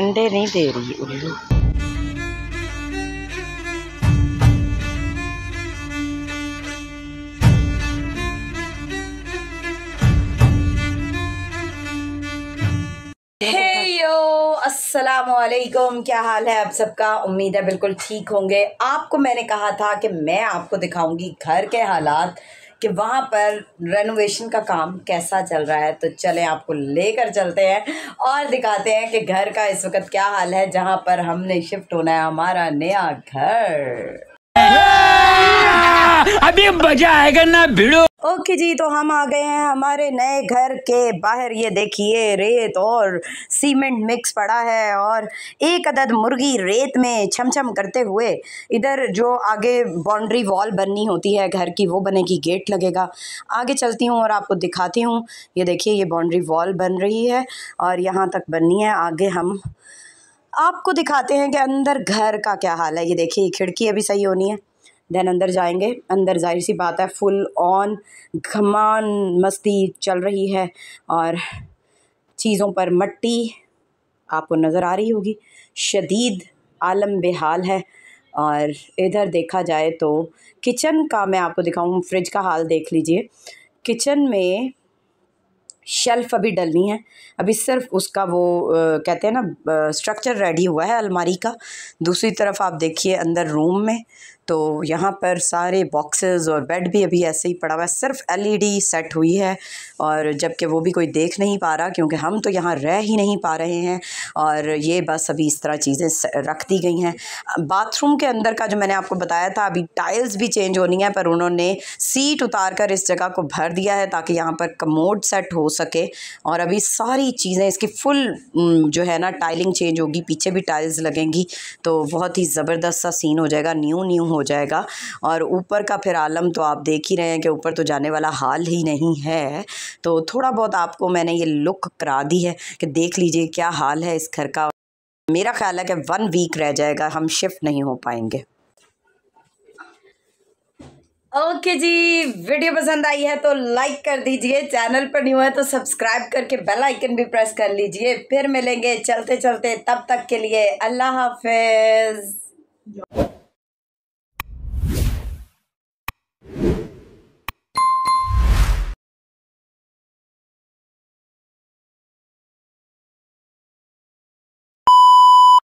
अंडे नहीं दे रही उल्लू असलकुम क्या हाल है आप सबका उम्मीद है बिल्कुल ठीक होंगे आपको मैंने कहा था कि मैं आपको दिखाऊंगी घर के हालात कि वहाँ पर रेनोवेशन का काम कैसा चल रहा है तो चलें आपको लेकर चलते हैं और दिखाते हैं कि घर का इस वक्त क्या हाल है जहाँ पर हमने शिफ्ट होना है हमारा नया घर अभी मजा आएगा ना भिड़ो ओके जी तो हम आ गए हैं हमारे नए घर के बाहर ये देखिए रेत और सीमेंट मिक्स पड़ा है और एक अदद मुर्गी रेत में छमछम करते हुए इधर जो आगे बाउंड्री वॉल बननी होती है घर की वो बनेगी गेट लगेगा आगे चलती हूँ और आपको दिखाती हूँ ये देखिए ये बाउंड्री वॉल बन रही है और यहाँ तक बननी है आगे हम आपको दिखाते हैं कि अंदर घर का क्या हाल है ये देखिए खिड़की अभी सही होनी है देन अंदर जाएंगे अंदर जाहिर सी बात है फुल ऑन घमान मस्ती चल रही है और चीज़ों पर मट्टी आपको नज़र आ रही होगी शदीद आलम बेहाल है और इधर देखा जाए तो किचन का मैं आपको दिखाऊँ फ्रिज का हाल देख लीजिए किचन में शेल्फ़ अभी डलनी है अभी सिर्फ उसका वो आ, कहते हैं ना स्ट्रक्चर रेडी हुआ है अलमारी का दूसरी तरफ आप देखिए अंदर रूम में तो यहाँ पर सारे बॉक्सेस और बेड भी अभी ऐसे ही पड़ा हुआ है सिर्फ एलईडी सेट e हुई है और जबकि वो भी कोई देख नहीं पा रहा क्योंकि हम तो यहाँ रह ही नहीं पा रहे हैं और ये बस अभी इस तरह चीज़ें रख दी गई हैं बाथरूम के अंदर का जो मैंने आपको बताया था अभी टाइल्स भी चेंज होनी है पर उन्होंने सीट उतार कर इस जगह को भर दिया है ताकि यहाँ पर कमोड सेट हो सके और अभी सारी चीज़ें इसकी फुल जो है ना टाइलिंग चेंज होगी पीछे भी टाइल्स लगेंगी तो बहुत ही ज़बरदस्त सा सीन हो जाएगा न्यू न्यू हो जाएगा और ऊपर का फिर आलम तो आप देख ही रहे हैं कि ऊपर तो जाने वाला हाल ही नहीं है तो थोड़ा बहुत आपको मैंने ये लुक करा दी है कि देख लीजिए क्या हाल है इस घर का मेरा ख्याल है कि वन वीक रह जाएगा हम शिफ्ट नहीं हो पाएंगे ओके okay जी वीडियो पसंद आई है तो लाइक कर दीजिए चैनल पर न्यू है तो सब्सक्राइब करके बेल आइकन भी प्रेस कर लीजिए फिर मिलेंगे चलते चलते तब तक के लिए अल्लाह हाफिज़